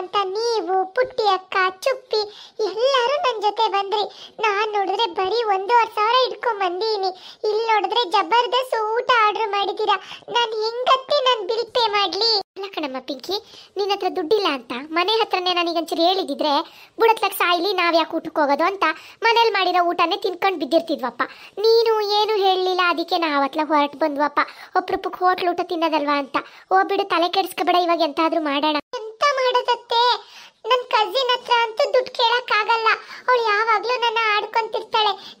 ಅಂತ ನೀವು ಪುಟ್ಟಿ ಅಕ್ಕ ಚುಪ್ಪಿ ಎಲ್ಲರೂ ನನ್ನ ಜೊತೆ ಬಂದ್ರಿ ನಾನು ನೋಡಿದ್ರೆ ಬರೀ ಒಂದೂವರೆ ಸಾವಿರ ಇಟ್ಕೊಂಡ್ ಬಂದೀನಿ ಇಲ್ಲಿ ನೋಡಿದ್ರೆ ಜಬರ್ದಸ್ತ್ ಊಟ ಆರ್ಡರ್ ಮಾಡಿದ್ದೀರಾ ನಾನು ಹೆಂಗತ್ತೆ ನಾನು ಬಿಲ್ ಪೇ ಮಾಡಲಿ ಅಲ್ಲ ಕಣಮ್ಮ ಪಿಂಕಿ ನಿನ್ನ ಹತ್ರ ದುಡ್ಡಿಲ್ಲ ಅಂತ ಮನೆ ಹತ್ರನೇ ಒಂಚೂರು ಹೇಳಿದಿದ್ರೆ ಬುಡತ್ಲಕ್ ಸಾಯ್ಲಿ ನಾವು ಯಾಕೆ ಊಟಕ್ಕೆ ಹೋಗೋದು ಅಂತ ಮನೇಲಿ ಮಾಡಿರೋ ಊಟನೇ ತಿನ್ಕೊಂಡು ಬಿದ್ದಿರ್ತಿದ್ವಪ್ಪ ನೀನು ಏನು ಹೇಳಲಿಲ್ಲ ಅದಕ್ಕೆ ನಾವು ಅವತ್ಲ ಹೊರಟು ಬಂದ್ವಪ್ಪ ಒಬ್ರೊಬ್ಬಕ್ಕೆ ಹೋಟ್ಲು ಊಟ ತಿನ್ನೋದಲ್ವಾ ಅಂತ ಓ ಬಿಡು ತಲೆ ಕೆಡಿಸ್ಕೊಬೇಡ ಇವಾಗ ಎಂತಾದ್ರೂ ಮಾಡೋಣ ಎಂತ ಮಾಡೋದತ್ತೆ ನನ್ನ ಕಸಿನ್ ಹತ್ರ ಅಂತೂ ದುಡ್ಡು ಕೇಳಕ್ಕಾಗಲ್ಲ ಅವಳು ಯಾವಾಗಲೂ ನನ್ನ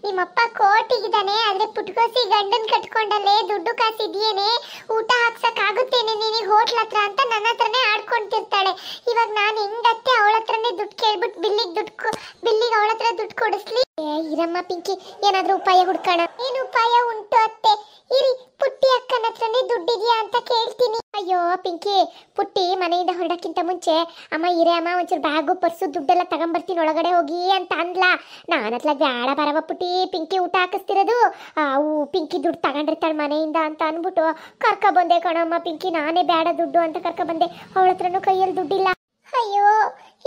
ನಿಮ್ಮಪ್ಪ ಕೋಟಿಗಿದ್ದಾನೆ ಆದ್ರೆ ಪುಟ್ಕೋಸಿ ಗಂಡನ್ ಕಟ್ಕೊಂಡಲ್ಲೇ ದುಡ್ಡು ಕಾಸಿದ್ಯೇನೆ ಊಟ ಹಾಕ್ಸಕ್ ಆಗುತ್ತೇನೆ ನೀನು ಹೋಟ್ಲ್ ಹತ್ರ ಅಂತ ನನ್ನ ಹತ್ರನೇ ಆಡ್ಕೊಂತಿರ್ತಾಳೆ ಇವಾಗ ನಾನು ಹೆಂಗತ್ತೆ ಅವಳ ಹತ್ರನೇ ದುಡ್ಡು ಕೇಳ್ಬಿಟ್ಟು ಬಿಲ್ಲಿಗೆ ದುಡ್ಡು ಬಿಲ್ಲಿಗೆ ಅವಳ ಹತ್ರ ದುಡ್ಡು ಕೊಡಿಸ್ಲಿ ಇರಮ್ಮ ಪಿಂಕಿ ಏನಾದ್ರೂ ಉಪಾಯ ಹುಡ್ಕೋಣ ಏನು ಉಪಾಯ ಉಂಟು ಅತ್ತೆ ಇರಿ ಪುಟ್ಟಿ ಅಕ್ಕನ ಹತ್ರನೇ ದುಡ್ಡಿದ್ಯಾ ಅಂತ ಕೇಳ್ತೀನಿ ಅಯ್ಯೋ ಪಿಂಕಿ ಪುಟ್ಟಿ ಮನೆಯಿಂದ ಹೊರಡಕ್ಕಿಂತ ಮುಂಚೆ ಅಮ್ಮ ಇರೇ ಅಮ್ಮ ಒಂಚೂರು ಬ್ಯಾಗು ಪರ್ಸು ದುಡ್ಡೆಲ್ಲ ತಗೊಂಬರ್ತೀನಿ ಒಳಗಡೆ ಹೋಗಿ ಅಂತ ಅಂದ್ಲಾ ನಾನು ಅತ್ಲಾಗ ಬ್ಯಾಡ ಬರವ ಪುಟಿ ಪಿಂಕಿ ಊಟ ಹಾಕಿಸ್ತಿರೋದು ಅವು ಪಿಂಕಿ ದುಡ್ಡು ತಗೊಂಡಿರ್ತಾಳೆ ಮನೆಯಿಂದ ಅಂತ ಅಂದ್ಬಿಟ್ಟು ಕರ್ಕ ಬಂದೆ ಕಣಮ್ಮ ಪಿಂಕಿ ನಾನೇ ಬೇಡ ದುಡ್ಡು ಅಂತ ಕರ್ಕ ಬಂದೆ ಅವಳ ಕೈಯಲ್ಲಿ ದುಡ್ಡಿಲ್ಲ ಅಯ್ಯೋ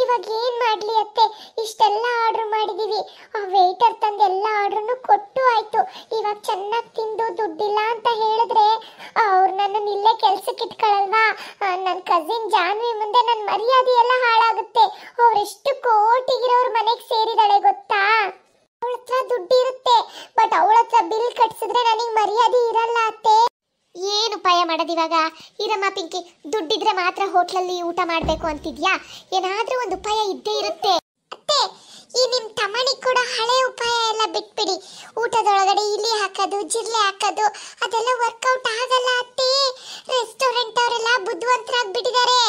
ಇವಾಗ ಏನ್ ಮಾಡ್ಲಿ ಅತ್ತೆ ಇಷ್ಟೆಲ್ಲ ಆರ್ಡರ್ ಮಾಡಿದೀವಿ ಆ ವೇಟರ್ ತಂದು ಎಲ್ಲ ಆರ್ಡ್ರನ್ನು ಕೊಟ್ಟು ಆಯ್ತು ಇವಾಗ ಚೆನ್ನಾಗಿ ತಿಂದು ದುಡ್ಡಿಲ್ಲ ಅಂತ ಹೇಳಿದ್ರೆ ಅವ್ರು ನನ್ನ ಇಲ್ಲೇ ಕೆಲ್ಸಕ್ಕೆ ಇಟ್ಕೊಳ್ಳಲ್ವಾ ನನ್ನ ಕಸಿನ್ ಜಾನ್ವಿ ಮುಂದೆ ನನ್ನ ಮರ್ಯಾದೆ ಎಲ್ಲ ಹಾಳಾಗುತ್ತೆ ಕೋಟಿಗಿರೋ ಅವ್ರ ಮನೆಗೆ ಸೇರಿದಾಳೆ ಗೊತ್ತಾ ಅವಳ ಹತ್ರ ದುಡ್ಡು ಇರುತ್ತೆ ಬಟ್ ಅವಳ ಹತ್ರ ಬಿಲ್ ಕಟ್ಸಿದ್ರೆ ನನಗೆ ಮರ್ಯಾದೆ ಇರಲ್ಲ ಅತ್ತೆ ಏನು ಉಪಾಯ ಮಾಡೋದು ಇವಾಗ ಈರಮ್ಮ ಪಿಂಕಿ ದುಡ್ಡಿದ್ರೆ ಮಾತ್ರ ಹೋಟ್ಲಲ್ಲಿ ಊಟ ಮಾಡಬೇಕು ಅಂತಿದ್ಯಾ ಏನಾದ್ರೂ ಒಂದು ಉಪಾಯ ಇದ್ದೇ ಇರುತ್ತೆ ಅತ್ತೆ ಈ ನಿಮ್ಮ ತಮಣಿಗೆ ಕೂಡ ಹಳೆ ಉಪಾಯ ಎಲ್ಲ ಬಿಟ್ಬಿಡಿ ಊಟದೊಳಗಡೆ ಇಲಿ ಹಾಕೋದು ಜಿರ್ಲೆ ಹಾಕೋದು ಅದೆಲ್ಲ ವರ್ಕೌಟ್ ಆಗಲ್ಲ ಅತ್ತೆ ರೆಸ್ಟೋರೆಂಟ್ ಅವರೆಲ್ಲ ಬಿಟ್ಟಿದ್ದಾರೆ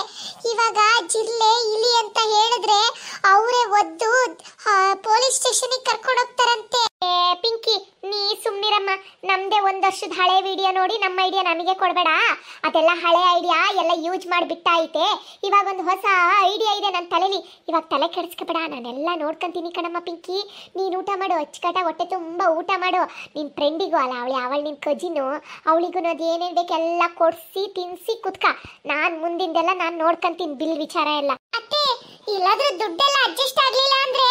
ಇವಾಗ ಜಿರ್ಲೆ ಇಲಿ ಪೊಲೀಸ್ ಗೆ ಕರ್ಕೊಂಡು ಹೋಗ್ತಾರಂತೆ ಪಿಂಕಿ ನೀ ಸುಮ್ಮನಿರಮ್ಮ ನಮ್ದೇ ಒಂದ್ ವರ್ಷದ ಹಳೆ ವಿಡಿಯೋ ನೋಡಿ ನಮ್ಮ ಐಡಿಯಾ ನಮಗೆ ಕೊಡಬೇಡ ಅದೆಲ್ಲ ಹಳೆ ಐಡಿಯಾ ಎಲ್ಲ ಯೂಸ್ ಬಿಟ್ಟಾಯ್ತೆ ಇವಾಗ ಒಂದು ಹೊಸ ಐಡಿಯಾ ಇದೆ ನನ್ನ ತಲೆಲಿ ಇವಾಗ ತಲೆ ಕೆಡಿಸ್ಕೊಬೇಡ ನಾನೆಲ್ಲ ನೋಡ್ಕೊಂತೀನಿ ಕಣಮ್ಮ ಪಿಂಕಿ ನೀನು ಊಟ ಮಾಡು ಅಚ್ಚುಕಟ್ಟಾಗಿ ಹೊಟ್ಟೆ ತುಂಬಾ ಊಟ ಮಾಡು ನಿನ್ ಫ್ರೆಂಡಿಗೂ ಅಲ್ಲ ಅವಳಿ ಅವಳು ನಿನ್ನ ಕಜಿನು ಅವಳಿಗೂ ಅದು ಏನೇನು ಬೇಕೆಲ್ಲ ಕೊಡ್ಸಿ ತಿನ್ಸಿ ಕುತ್ಕ ನಾನು ಮುಂದಿಂದೆಲ್ಲ ನಾನು ನೋಡ್ಕೊಂತೀನಿ ಬಿಲ್ ವಿಚಾರ ಎಲ್ಲ ಅತ್ತೆ ಇಲ್ಲಾದ್ರೂ ದುಡ್ಡೆಲ್ಲ ಅಡ್ಜಸ್ಟ್ ಆಗಲಿಲ್ಲ ಅಂದ್ರೆ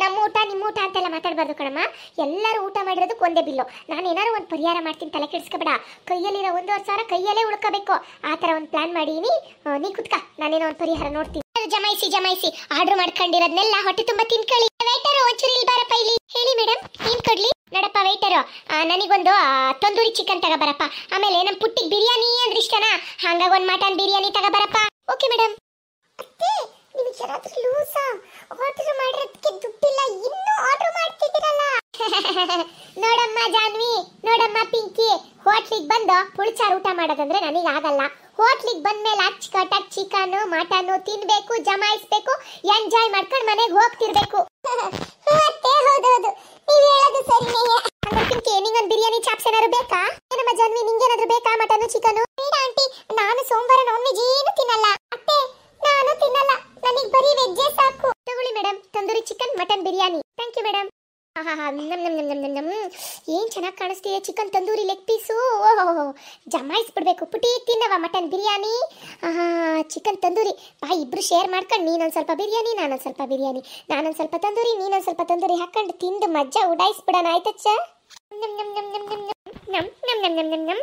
ನಮ್ಮ ಊಟ ನಿಮ್ಮ ಊಟ ಅಂತೆಲ್ಲ ಮಾತಾಡಬಾರ್ದು ಕಣಮ್ಮ ಎಲ್ಲರೂ ಊಟ ಮಾಡಿರೋದು ಒಂದೇ ಬಿಲ್ಲು ನಾನು ಏನಾರು ಒಂದು ಪರಿಹಾರ ಮಾಡ್ತೀನಿ ತಲೆ ಕೆಡಿಸ್ಕೋಬೇಡ ಕೈಯಲ್ಲಿರೋ ಒಂದೂವರೆ ಸಾವಿರ ಕೈಯಲ್ಲೇ ಉಳ್ಕೋಬೇಕು ಆ ಥರ ಒಂದು ಪ್ಲಾನ್ ಮಾಡೀನಿ ನೀ ಕುತ್ಕ ನಾನೇನೋ ಒಂದು ಪರಿಹಾರ ನೋಡ್ತೀನಿ ಜಮಾಯಿಸಿ ಜಮಾಯಿಸಿ ಆರ್ಡರ್ ಮಾಡ್ಕೊಂಡಿರೋದನ್ನೆಲ್ಲ ಹೊಟ್ಟೆ ತುಂಬ ತಿನ್ಕೊಳ್ಳಿ ವೇಟರ್ ಒಂಚೂರು ಇಲ್ಲಿ ಬಾರಪ್ಪ ಇಲ್ಲಿ ಹೇಳಿ ಮೇಡಮ್ ಏನು ಕೊಡ್ಲಿ ನಡಪ್ಪ ವೇಟರು ನನಗೊಂದು ತಂದೂರಿ ಚಿಕನ್ ತಗೋಬರಪ್ಪ ಆಮೇಲೆ ನಮ್ಮ ಪುಟ್ಟಿಗೆ ಬಿರಿಯಾನಿ ಅಂದ್ರೆ ಇಷ್ಟನಾ ಹಂಗಾಗಿ ಒಂದು ಮಟನ್ ಬಿರಿಯಾನಿ ತಗೋಬರಪ್ಪ ಓಕೆ ಮೇಡಮ್ ನೀವು ಯಾರಾದ್ರೂ ಲೂಸಾ ಆರ್ಡರ್ ಮಾಡಿರೋದಕ್ಕೆ ದುಡ್ಡಿಲ್ಲ ಇನ್ನೂ ಆರ್ಡರ್ ಮಾಡ್ತಿದ್ದೀರಲ್ಲ ನೋಡಮ್ಮ ಜಾನ್ವಿ ನೋಡಮ್ಮ ಪಿಂಕಿ ಹೋಟ್ಲಿಗೆ ಬಂದು ಪುಳಿಚಾರು ಊಟ ಮಾಡೋದಂದ್ರೆ ನನಗೆ ಆಗಲ್ಲ ಹೋಟ್ಲಿಗೆ ಬಂದ್ಮೇಲೆ ಅಚ್ಚುಕಟ್ಟಾಗಿ ಚಿಕನ್ ಮಟನ್ ತಿನ್ಬೇಕು ಜಮಾಯಿಸ್ಬೇಕು ಎಂಜಾಯ್ ಮಾಡ್ಕೊಂಡು ಮನೆಗೆ ಹೋಗ್ತಿರ್ಬೇಕು ಹೇಳೋದು ಸರಿನೇ ಅಂದ್ರೆ ಪಿಂಕಿ ಬಿರಿಯಾನಿ ಚಾಪ್ಸ್ ಏನಾದ್ರು ಬೇಕಾ ಜಾನ್ವಿ ನಿಂಗೇನಾದ್ರು ಬೇಕಾ ಮಟನ್ ಚಿಕನ್ ಬೇಡ ಆಂಟಿ ನಾನು ಸೋಮವಾರ ನಾನ್ ವೆಜ್ ಏನು ತಿನ್ನಲ್ಲ ಅತ್ತೆ ನಾನು ತಿನ್ನಲ್ಲ ಬಿರಿಯಾನಿ ಥ್ಯಾಂಕ್ ಯು ಮೇಡಮ್ ಹಾಂ ನಮ್ ನಮ್ ನಮ್ ನಮ್ ನಮ್ ಚೆನ್ನಾಗಿ ಕಾಣಿಸ್ತಿದೆ ಚಿಕನ್ ತಂದೂರಿ ಲೆಗ್ ಪೀಸು ಓಹೋ ಜಮಾಯಿಸ್ಬಿಡ್ಬೇಕು ಪುಟಿ ತಿನ್ನವ ಮಟನ್ ಬಿರಿಯಾನಿ ಚಿಕನ್ ತಂದೂರಿ ಬಾ ಇಬ್ರು ಶೇರ್ ಮಾಡ್ಕೊಂಡು ನೀನೊಂದು ಸ್ವಲ್ಪ ಬಿರಿಯಾನಿ ನಾನೊಂದು ಸ್ವಲ್ಪ ಬಿರಿಯಾನಿ ನಾನೊಂದು ಸ್ವಲ್ಪ ತಂದೂರಿ ನೀನೊಂದು ಸ್ವಲ್ಪ ತಂದೂರಿ ಹಾಕೊಂಡು ತಿಂದು ಮಜ್ಜಾ ಉಡಾಯಿಸ್ಬಿಡೋಣ ಆಯ್ತಚ್ಚ ನಮ್ ನಮ್ ನಮ್ ನಮ್ ನಮ್ ನಮ್ ನಮ್ ನಮ್ ನಮ್ ನಮ್ ನಮ್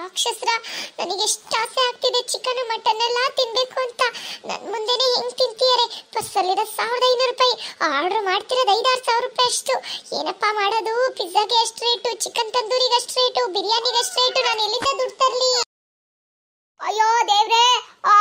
ರಾಕ್ಷಸ್ರ ನನಗೆ ಎಷ್ಟು ಆಸೆ ಆಗ್ತಿದೆ ಚಿಕನ್ ಮಟನ್ ಎಲ್ಲ ತಿನ್ಬೇಕು ಅಂತ ನನ್ ಮುಂದೆನೆ ಹೆಂಗ್ ತಿಂತೀಯಾರೆ ಬಸ್ ಸಾವಿರದ ಐನೂರು ರೂಪಾಯಿ ಆರ್ಡರ್ ಮಾಡ್ತಿರೋದು ಐದಾರು ಸಾವಿರ ರೂಪಾಯಿ ಅಷ್ಟು ಏನಪ್ಪ ಮಾಡೋದು ಪಿಜ್ಜಾಗೆ ಎಷ್ಟು ರೇಟು ಚಿಕನ್ ತಂದೂರಿಗೆ ಅಷ್ಟು ರೇಟು ಬಿರಿಯಾನಿಗೆ ಅಷ್ಟು ರೇಟು ನಾನು ಎಲ್ಲಿಂದ ದುಡ್ಡು ತರಲಿ ಅಯ್ಯೋ ದೇವ್ರೆ ಆ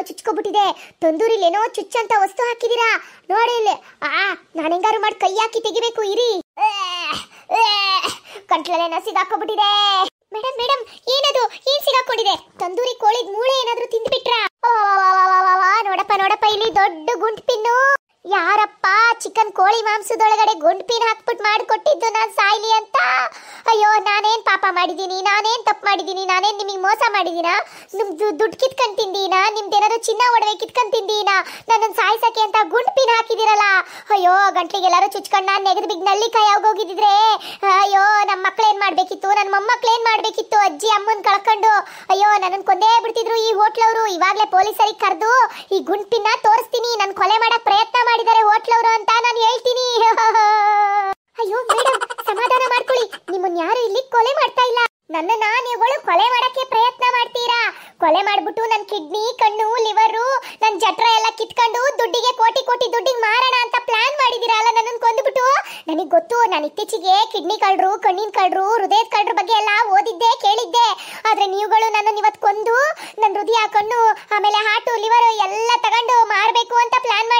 ಏನೋ ಚುಚ್ಕೊಬಿಟ್ಟಿದೆ ತಂದೂರಿಲಿ ಏನೋ ಚುಚ್ಚಂತ ವಸ್ತು ಹಾಕಿದೀರಾ ನೋಡಿ ಇಲ್ಲಿ ಆ ನಾನು ಹೆಂಗಾರು ಮಾಡಿ ಕೈ ಹಾಕಿ ತೆಗಿಬೇಕು ಇರಿ ಕಂಟ್ಲಲ್ಲೇನೋ ಸಿಗಾಕೊಂಡ್ಬಿಟ್ಟಿದೆ ಮೇಡಮ್ ಮೇಡಮ್ ಏನದು ಏನ್ ಸಿಗಾಕೊಂಡಿದೆ ತಂದೂರಿ ಕೋಳಿದ ಮೂಳೆ ಏನಾದ್ರೂ ತಿಂದ್ಬಿಟ್ರಾ ನೋಡಪ್ಪ ನೋಡಪ್ಪ ಇಲ್ಲಿ ದೊಡ್ಡ ಗುಂಟ್ ಪಿನ್ನು ಯಾರಪ್ಪ ಚಿಕನ್ ಕೋಳಿ ಮಾಂಸದೊಳಗಡೆ ಗುಂಡ್ಪಿನ ಹಾಕ್ಬಿಟ್ಟು ಮಾಡಿಕೊಟ್ಟಿದ್ದು ನಾನು ಸಾಯ್ಲಿ ಅಂತ ಅಯ್ಯೋ ನಾನೇನು ಪಾಪ ಮಾಡಿದ್ದೀನಿ ನಾನೇನು ತಪ್ಪು ಮಾಡಿದ್ದೀನಿ ನಾನೇನು ನಿಮಗೆ ಮೋಸ ಮಾಡಿದ್ದೀನಾ ನಿಮ್ದು ದುಡ್ಡು ಕಿತ್ಕೊಂಡು ತಿಂದೀನಾ ಏನಾದ್ರು ಚಿನ್ನ ಒಡವೆ ಕಿತ್ಕೊಂಡು ತಿಂದೀನಾ ನನ್ನನ್ನು ಸಾಯಿಸೋಕೆ ಅಂತ ಗುಂಡ್ಪಿನ ಹಾಕಿದ್ದೀರಲ್ಲ ಅಯ್ಯೋ ಗಂಟ್ಲಿಗೆ ಎಲ್ಲರೂ ಚುಚ್ಕೊಂಡು ನಾನು ನೆಗದು ಬಿಗ್ ಕೈ ಹೋಗಿದ್ದಿದ್ರೆ ಅಯ್ಯೋ ನಮ್ಮ ಮಕ್ಳೇನು ಮಾಡಬೇಕಿತ್ತು ನನ್ನ ಮೊಮ್ಮಕ್ಳೇನು ಮಾಡಬೇಕಿತ್ತು ಅಜ್ಜಿ ಅಮ್ಮನ ಕಳ್ಕೊಂಡು ಅಯ್ಯೋ ನನ್ನನ್ನು ಕೊಂದೇ ಬಿಡ್ತಿದ್ರು ಈ ಹೋಟ್ಲವರು ಇವಾಗಲೇ ಪೊಲೀಸರಿಗೆ ಕರೆದು ಈ ಗುಂಪಿನ ತೋರಿಸ್ತೀನಿ ನಾನು ಕೊಲೆ ಮಾಡೋಕ್ಕೆ ಪ್ರಯತ್ನ ಮಾಡಿ ಮಾಡಿದ್ದಾರೆ ಅವರು ಅಂತ ನಾನು ಹೇಳ್ತೀನಿ ಅಯ್ಯೋ ಮೇಡಮ್ ಸಮಾಧಾನ ಮಾಡ್ಕೊಳ್ಳಿ ನಿಮ್ಮನ್ನ ಯಾರು ಇಲ್ಲಿ ಕೊಲೆ ಮಾಡ್ತಾ ಇಲ್ಲ ನನ್ನ ನಾನೇಗಳು ಕೊಲೆ ಮಾಡಕ್ಕೆ ಪ್ರಯತ್ನ ಮಾಡ್ತೀರಾ ಕೊಲೆ ಮಾಡ್ಬಿಟ್ಟು ನನ್ನ ಕಿಡ್ನಿ ಕಣ್ಣು ಲಿವರು ನನ್ನ ಜಠರ ಎಲ್ಲ ಕಿತ್ಕೊಂಡು ದುಡ್ಡಿಗೆ ಕೋಟಿ ಕೋಟಿ ದುಡ್ಡಿಗೆ ಮಾರಣ ಅಂತ ಪ್ಲಾನ್ ಮಾಡಿದಿರಲ್ಲ ನನ್ನನ್ನ ಕೊಂದ್ಬಿಟ್ಟು ಕೊಂದುಬಿಟ್ಟು ನನಗೆ ಗೊತ್ತು ನಾನು ಇತ್ತೀಚೆಗೆ ಕಿಡ್ನಿ ಕಳ್ರು ಕಣ್ಣಿನ ಕಳ್ರು ಹೃದಯದ ಕಳ್ರ ಬಗ್ಗೆ ಎಲ್ಲ ಓದಿದ್ದೆ ಕೇಳಿದ್ದೆ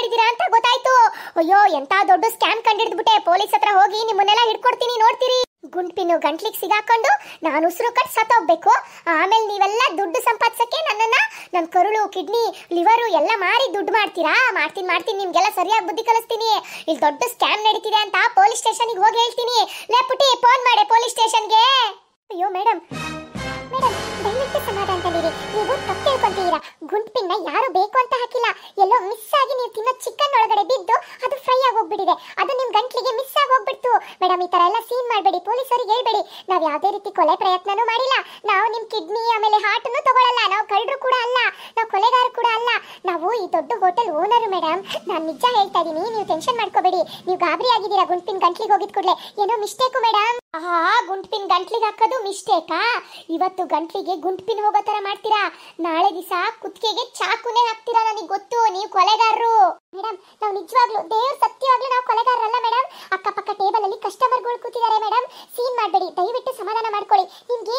ಮಾಡಿದೀರಾ ಅಂತ ಗೊತ್ತಾಯ್ತು ಅಯ್ಯೋ ಎಂತ ದೊಡ್ಡ ಸ್ಕ್ಯಾಮ್ ಬಿಟ್ಟೆ ಪೊಲೀಸ್ ಹತ್ರ ಹೋಗಿ ನಿಮ್ಮನ್ನೆಲ್ಲ ಹಿಡ್ಕೊಡ್ತೀನಿ ನೋಡ್ತೀರಿ ಗುಂಪಿನ ಗಂಟ್ಲಿಗೆ ಸಿಗಾಕೊಂಡು ನಾನು ಉಸಿರು ಕಟ್ ಸತ್ತೋಗ್ಬೇಕು ಆಮೇಲೆ ನೀವೆಲ್ಲ ದುಡ್ಡು ಸಂಪಾದಿಸಕ್ಕೆ ನನ್ನನ್ನ ನನ್ನ ಕರುಳು ಕಿಡ್ನಿ ಲಿವರು ಎಲ್ಲ ಮಾರಿ ದುಡ್ಡು ಮಾಡ್ತೀರಾ ಮಾಡ್ತೀನಿ ಮಾಡ್ತೀನಿ ನಿಮ್ಗೆಲ್ಲ ಸರಿಯಾಗಿ ಬುದ್ಧಿ ಕಲಿಸ್ತೀನಿ ಇಲ್ಲಿ ದೊಡ್ಡ ಸ್ಕ್ಯಾಮ್ ನಡೀತಿದೆ ಅಂತ ಪೊಲೀಸ್ ಸ್ಟೇಷನ್ಗೆ ಹೋಗಿ ಹೇಳ್ತೀನಿ ಲೇ ಫೋನ್ ಮಾಡಿ ಪೊಲೀಸ್ ಸ್ಟೇಷನ್ಗೆ ಅಯ್ಯೋ ಮೇಡಮ್ ಮೇಡಮ್ ದಯವಿಟ್ಟು ತಂದಿರಿ ನೀವು ತಪ್ಪು ತಿಳ್ಕೊಂತೀರಾ ಗುಂಡ್ ಯಾರು ಬೇಕು ಅಂತ ಹಾಕಿಲ್ಲ ಎಲ್ಲೋ ಮಿಸ್ ಆಗಿ ನೀವು ತಿನ್ನೋ ಚಿಕನ್ ಒಳಗಡೆ ಬಿದ್ದು ಅದು ಫ್ರೈ ಆಗಿ ಅದು ನಿಮ್ಮ ಗಂಟ್ಲಿಗೆ ಮಿಸ್ ಆಗಿ ಹೋಗ್ಬಿಡ್ತು ಮೇಡಮ್ ಈ ತರ ಎಲ್ಲ ಸೀನ್ ಮಾಡಬೇಡಿ ಪೊಲೀಸರಿಗೆ ಹೇಳ್ಬೇಡಿ ನಾವು ಯಾವುದೇ ರೀತಿ ಕೊಲೆ ಪ್ರಯತ್ನನೂ ಮಾಡಿಲ್ಲ ನಾವು ನಿಮ್ಮ ಕಿಡ್ನಿ ಆಮೇಲೆ ಹಾರ್ಟ್ ಅನ್ನು ತಗೊಳ್ಳಲ್ಲ ನಾವು ಕಳ್ಳರು ಕೂಡ ಅಲ್ಲ ನಾವು ಕೊಲೆಗಾರ ಕೂಡ ಅಲ್ಲ ನಾವು ಈ ದೊಡ್ಡ ಹೋಟೆಲ್ ಓನರ್ ಮೇಡಂ ನಾನು ನಿಜ ಹೇಳ್ತಾ ಇದ್ದೀನಿ ನೀವು ಟೆನ್ಷನ್ ಮಾಡ್ಕೋಬೇಡಿ ನೀವು ಗಾಬರಿ ಆಗಿದ್ದೀರಾ ಗುಂಪಿನ ಗಂಟ್ಲಿಗೆ ಹೋಗಿದ್ ಕೂಡಲೇ ಏನೋ ಮಿಸ್ಟೇಕು ಮೇಡಂ ಆಹಾ ಗಂಟ್ಲಿಗೆ ಹಾಕೋದು ಮಿಸ್ಟೇಕಾ ಇವತ್ತು ಗಂಟ್ಲಿಗೆ ಗುಂಟ್ಪಿನ್ ಹೋಗೋ ತರ ಮಾಡ್ತೀರಾ ನಾಳೆ ದಿವಸ ಕುತ್ತಿಗೆಗೆ ಚಾಕುನೇ ಹಾಕ್ತೀರಾ ನನಗೆ ಗೊತ್ತು ನೀವು ಕೊಲೆಗಾರರು ಮೇಡಂ ನಾವು ನಿಜವಾಗ್ಲೂ ದೇವ್ರ ಸತ್ಯವಾಗ್ಲೂ ನಾವು ಕೊಲೆಗಾರರಲ್ಲ ಮೇಡಮ್ ಅಕ್ಕಪಕ್ಕ ಟೇಬಲ್ ಅಲ್ಲಿ ಕಸ್ಟಮರ್ಗಳು ಕೂತಿದ್ದಾರೆ ಮೇಡಂ ಸೀನ್ ಮಾಡಬೇಡಿ ದಯವಿಟ್ಟು ಸಮಾಧಾನ ಮಾಡ್ಕೊಳ್ಳಿ ನಿಮ್ಗೆ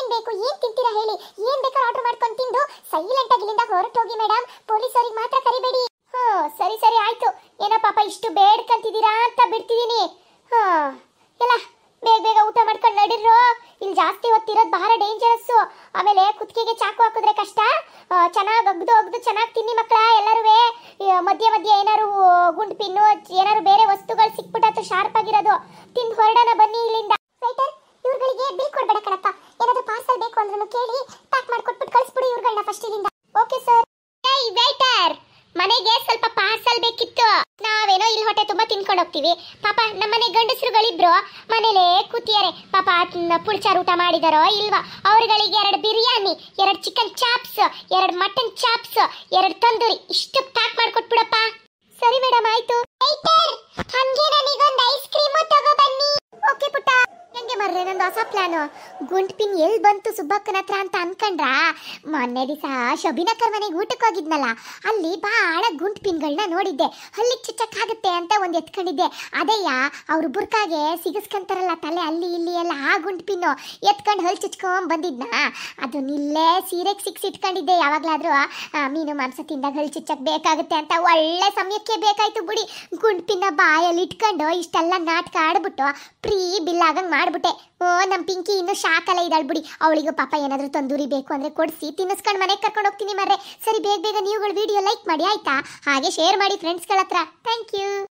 ನಾಲ್ಕು ಹಾಕಿದ್ರೆ ಕಷ್ಟ ಚೆನ್ನಾಗಿ ಅಗ್ದು ಅಗ್ದು ಚೆನ್ನಾಗಿ ತಿನ್ನಿ ಮಕ್ಕಳ ಎಲ್ಲರೂ ಮಧ್ಯ ಮಧ್ಯೆ ಏನಾರು ಗುಂಡು ಪಿನ್ನು ಏನಾರು ಬೇರೆ ವಸ್ತುಗಳು ಸಿಕ್ಬಿಟ್ಟು ಶಾರ್ಪ್ ಆಗಿರೋದು ತಿಂದು ಹೊರಡೋಣ ಬನ್ನಿ ಇಲ್ಲಿಂದ ಹೊಟ್ಟೆ ತುಂಬಾ ತಿನ್ಕೊಂಡು ಹೋಗ್ತೀವಿ ಪಾಪ ನಮ್ಮನೆ ಗಂಡಸರುಗಳಿದ್ರು ಮನೇಲೇ ಕೂತಿಯಾರೆ ಪಾಪ ಪುರ್ಚಾರ್ ಊಟ ಮಾಡಿದಾರೋ ಇಲ್ವಾ ಅವರುಗಳಿಗೆ ಎರಡು ಬಿರಿಯಾನಿ ಎರಡು ಚಿಕನ್ ಚಾಪ್ಸ್ ಎರಡು ಮಟನ್ ಚಾಪ್ಸ್ ಎರಡು ತಂದೂರಿ ಇಷ್ಟು ಪ್ಯಾಕ್ ಮಾಡಿ ಗುಂಡ್ ಪಿನ್ ಎಲ್ಲಿ ಬಂತು ಸುಬ್ಬಕ್ಕನ ಹತ್ರ ಅಂತ ಅನ್ಕಂಡ್ರ ಮೊನ್ನೆ ದಿವಸ ಶಬಿನಕರ್ ಮನೆಗೆ ಊಟಕ್ಕೆ ಹೋಗಿದ್ನಲ್ಲ ಅಲ್ಲಿ ಭಾಳ ಗುಂಡ್ ಪಿನ್ಗಳನ್ನ ನೋಡಿದ್ದೆ ಅಲ್ಲಿ ಆಗುತ್ತೆ ಅಂತ ಒಂದು ಎತ್ಕೊಂಡಿದ್ದೆ ಅದಯ್ಯ ಅವ್ರ ಬುರ್ಕಾಗೆ ಸಿಗಿಸ್ಕೊಂತಾರಲ್ಲ ತಲೆ ಅಲ್ಲಿ ಇಲ್ಲಿ ಎಲ್ಲ ಆ ಗುಂಡ್ ಪಿನ್ನು ಎತ್ಕೊಂಡು ಹಲ್ ಚುಚ್ಕೊಂಡ್ ಬಂದಿದ್ನ ನಿಲ್ಲೇ ಇಲ್ಲೇ ಸೀರೆಗೆ ಇಟ್ಕೊಂಡಿದ್ದೆ ಯಾವಾಗಲಾದರೂ ಮೀನು ಮಾಂಸ ತಿಂದಾಗ ಹಲ್ ಚಿಚ್ಚಕ್ ಬೇಕಾಗುತ್ತೆ ಅಂತ ಒಳ್ಳೆ ಸಮಯಕ್ಕೆ ಬೇಕಾಯ್ತು ಬಿಡಿ ಗುಂಡ್ ಬಾಯಲ್ಲಿ ಇಟ್ಕೊಂಡು ಇಷ್ಟೆಲ್ಲ ನಾಟಕ ಆಡ್ಬಿಟ್ಟು ಪ್ರೀ ಬಿಲ್ ಮಾಡ್ಬಿಟ್ಟೆ ಮಾಡಿಬಿಟ್ಟೆ ಓ ನಮ್ಮ ಪಿಂಕಿ ಇನ್ನೂ ಶಾಕಲ್ಲ ಇದ್ದಾಳೆ ಬಿಡಿ ಅವಳಿಗೂ ಪಾಪ ಏನಾದರೂ ತಂದೂರಿ ಬೇಕು ಅಂದ್ರೆ ಕೊಡಿಸಿ ತಿನ್ನಿಸ್ಕೊಂಡು ಮನೆಗೆ ಕರ್ಕೊಂಡು ಹೋಗ್ತೀನಿ ಮರ್ರೆ ಸರಿ ಬೇಗ ಬೇಗ ನೀವುಗಳು ವಿಡಿಯೋ ಲೈಕ್ ಮಾಡಿ ಆಯ್ತಾ ಹಾಗೆ ಶೇರ್ ಮಾಡಿ ಫ್ರೆಂಡ್ಸ್ಗಳ ಹತ್ರ ಥ್ಯಾಂಕ್ ಯು